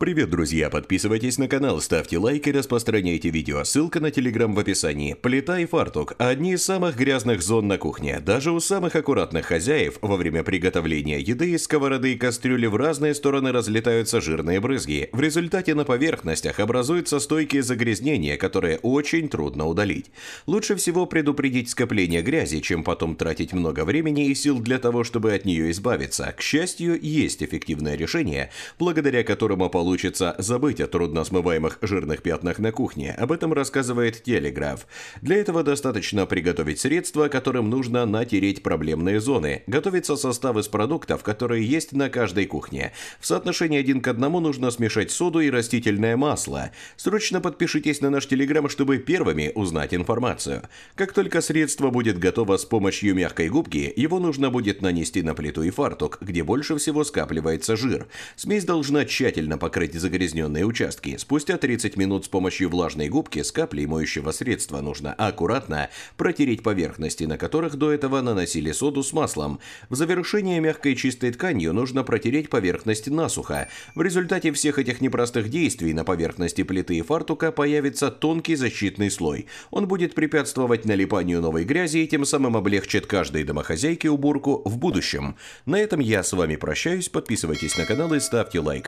Привет, друзья! Подписывайтесь на канал, ставьте лайк и распространяйте видео. Ссылка на телеграм в описании. Плита и фартук – одни из самых грязных зон на кухне. Даже у самых аккуратных хозяев во время приготовления еды из сковороды и кастрюли в разные стороны разлетаются жирные брызги. В результате на поверхностях образуются стойкие загрязнения, которые очень трудно удалить. Лучше всего предупредить скопление грязи, чем потом тратить много времени и сил для того, чтобы от нее избавиться. К счастью, есть эффективное решение, благодаря которому получается получится забыть о трудносмываемых жирных пятнах на кухне. Об этом рассказывает Телеграф. Для этого достаточно приготовить средства, которым нужно натереть проблемные зоны. Готовится состав из продуктов, которые есть на каждой кухне. В соотношении один к одному нужно смешать соду и растительное масло. Срочно подпишитесь на наш Телеграм, чтобы первыми узнать информацию. Как только средство будет готово с помощью мягкой губки, его нужно будет нанести на плиту и фартук, где больше всего скапливается жир. Смесь должна тщательно покрыть покрыть загрязненные участки. Спустя 30 минут с помощью влажной губки с каплей моющего средства нужно аккуратно протереть поверхности, на которых до этого наносили соду с маслом. В завершение мягкой чистой тканью нужно протереть поверхность насухо. В результате всех этих непростых действий на поверхности плиты и фартука появится тонкий защитный слой. Он будет препятствовать налипанию новой грязи и тем самым облегчит каждой домохозяйке уборку в будущем. На этом я с вами прощаюсь. Подписывайтесь на канал и ставьте лайк.